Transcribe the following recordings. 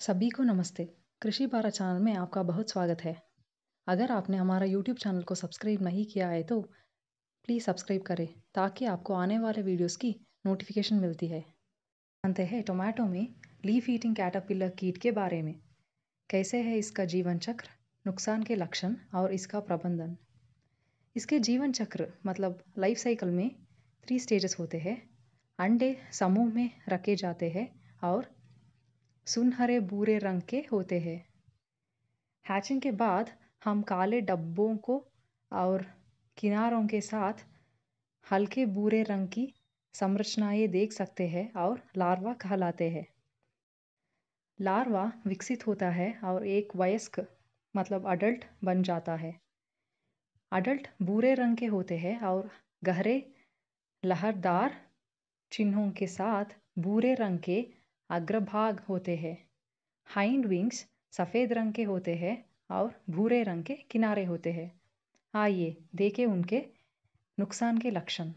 सभी को नमस्ते कृषि भारत चैनल में आपका बहुत स्वागत है अगर आपने हमारा यूट्यूब चैनल को सब्सक्राइब नहीं किया है तो प्लीज़ सब्सक्राइब करें ताकि आपको आने वाले वीडियोस की नोटिफिकेशन मिलती है जानते हैं टोमेटो में लीफ ईटिंग कैटापिलर कीट के बारे में कैसे है इसका जीवन चक्र नुकसान के लक्षण और इसका प्रबंधन इसके जीवन चक्र मतलब लाइफ साइकिल में थ्री स्टेजेस होते हैं अंडे समूह में रखे जाते हैं और सुनहरे भूरे रंग के होते हैं हैचिंग के बाद हम काले डब्बों को और किनारों के साथ हल्के भूरे रंग की संरचनाएं देख सकते हैं और लार्वा कहलाते हैं लार्वा विकसित होता है और एक वयस्क मतलब अडल्ट बन जाता है अडल्ट भूरे रंग के होते हैं और गहरे लहरदार चिन्हों के साथ भूरे रंग के अग्रभाग होते हैं हाइंड विंग्स सफ़ेद रंग के होते हैं और भूरे रंग के किनारे होते हैं आइए देखें उनके नुकसान के लक्षण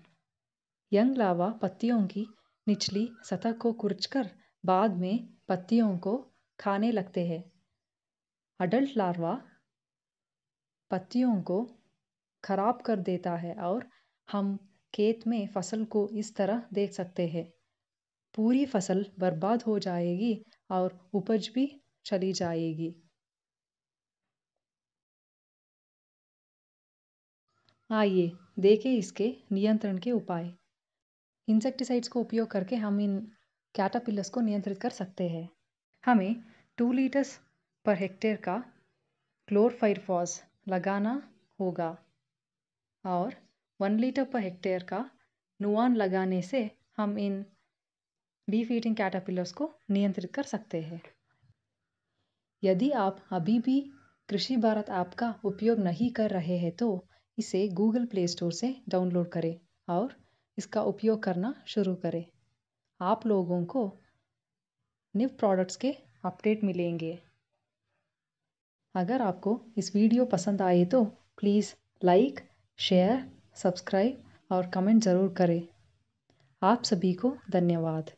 यंग लावा पत्तियों की निचली सतह को कुचकर बाद में पत्तियों को खाने लगते हैं अडल्ट लार्वा पत्तियों को खराब कर देता है और हम खेत में फसल को इस तरह देख सकते हैं पूरी फसल बर्बाद हो जाएगी और उपज भी चली जाएगी आइए देखें इसके नियंत्रण के उपाय इंसेक्टिसाइड्स को उपयोग करके हम इन कैटापिलस को नियंत्रित कर सकते हैं हमें टू लीटर्स पर हेक्टेयर का क्लोरफायरफॉस लगाना होगा और वन लीटर पर हेक्टेयर का नुआन लगाने से हम इन बी फीटिंग कैटरपिलर्स को नियंत्रित कर सकते हैं यदि आप अभी भी कृषि भारत ऐप का उपयोग नहीं कर रहे हैं तो इसे गूगल प्ले स्टोर से डाउनलोड करें और इसका उपयोग करना शुरू करें आप लोगों को निव प्रोडक्ट्स के अपडेट मिलेंगे अगर आपको इस वीडियो पसंद आए तो प्लीज़ लाइक शेयर सब्सक्राइब और कमेंट ज़रूर करें आप सभी को धन्यवाद